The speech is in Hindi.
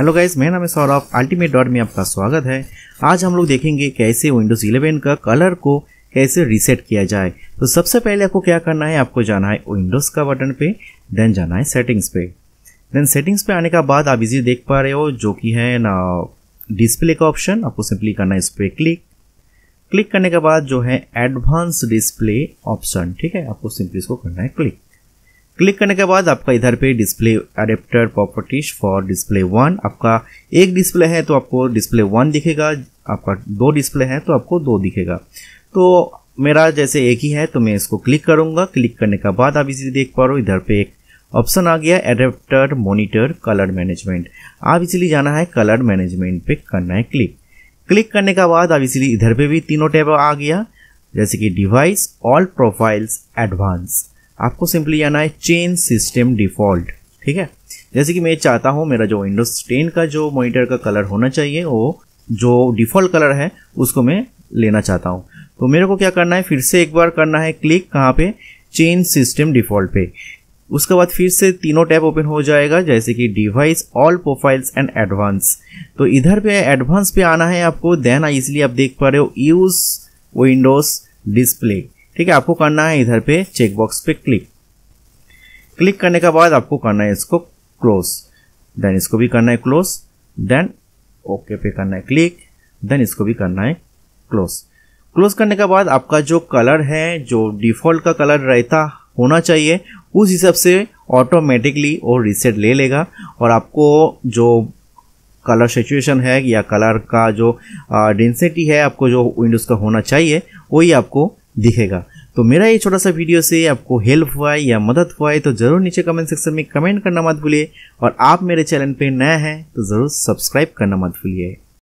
हेलो गाइज मेरा नाम है सौरभ अल्टीमेट डॉट में आपका स्वागत है आज हम लोग देखेंगे कैसे विंडोज़ 11 का कलर को कैसे रीसेट किया जाए तो सबसे पहले आपको क्या करना है आपको जाना है विंडोज़ का बटन पे देन जाना है सेटिंग्स पे देन सेटिंग्स पे आने का बाद आप इजी देख पा रहे हो जो कि है ना डिस्प्ले का ऑप्शन आपको सिंपली करना है इस पर क्लिक क्लिक करने के बाद जो है एडवांस डिस्प्ले ऑप्शन ठीक है आपको सिंपली इसको करना है क्लिक क्लिक करने के बाद आपका इधर पे display adapter properties for display one आपका एक डिस्प्ले है तो आपको डिस्प्ले वन दिखेगा आपका दो डिस्प्ले है तो आपको दो दिखेगा तो मेरा जैसे एक ही है तो मैं इसको क्लिक करूंगा क्लिक करने के बाद आप इसे देख पा रहे हो इधर पे एक ऑप्शन आ गया एडेप्टर मोनिटर कलर मैनेजमेंट आप इसलिए जाना है कलर मैनेजमेंट पे करना है क्लिक क्लिक करने के बाद आप इसीलिए इधर पे भी तीनों टैब आ गया जैसे कि डिवाइस ऑल प्रोफाइल्स एडवांस आपको सिंपली आना है चेन सिस्टम डिफ़ॉल्ट ठीक है जैसे कि मैं चाहता हूँ मेरा जो विंडोज टेन का जो मोनिटर का कलर होना चाहिए वो जो डिफ़ॉल्ट कलर है उसको मैं लेना चाहता हूँ तो मेरे को क्या करना है फिर से एक बार करना है क्लिक कहाँ पे चेंज सिस्टम डिफ़ॉल्ट पे उसके बाद फिर से तीनों टैब ओपन हो जाएगा जैसे कि device all profiles and advance तो इधर पे एडवांस पे आना है आपको देन इसलिए आप देख पा रहे हो यूज़ विंडोज़ डिस्प्ले ठीक है आपको करना है इधर पे चेकबॉक्स पे क्लिक क्लिक करने के बाद आपको करना है इसको क्लोज देन इसको भी करना है क्लोज देन ओके पे करना है क्लिक देन इसको भी करना है क्लोज क्लोज करने के बाद आपका जो कलर है जो डिफ़ॉल्ट का कलर रहता होना चाहिए उस हिसाब से ऑटोमेटिकली वो रिसेट ले लेगा और आपको जो कलर सिचुएशन है या कलर का जो डेंसिटी है आपको जो विंडोज़ का होना चाहिए वही आपको दिखेगा तो मेरा ये छोटा सा वीडियो से आपको हेल्प हुआ है या मदद हुआ है तो ज़रूर नीचे कमेंट सेक्शन में कमेंट करना मत भूलिए और आप मेरे चैनल पे नया हैं तो ज़रूर सब्सक्राइब करना मत भूलिए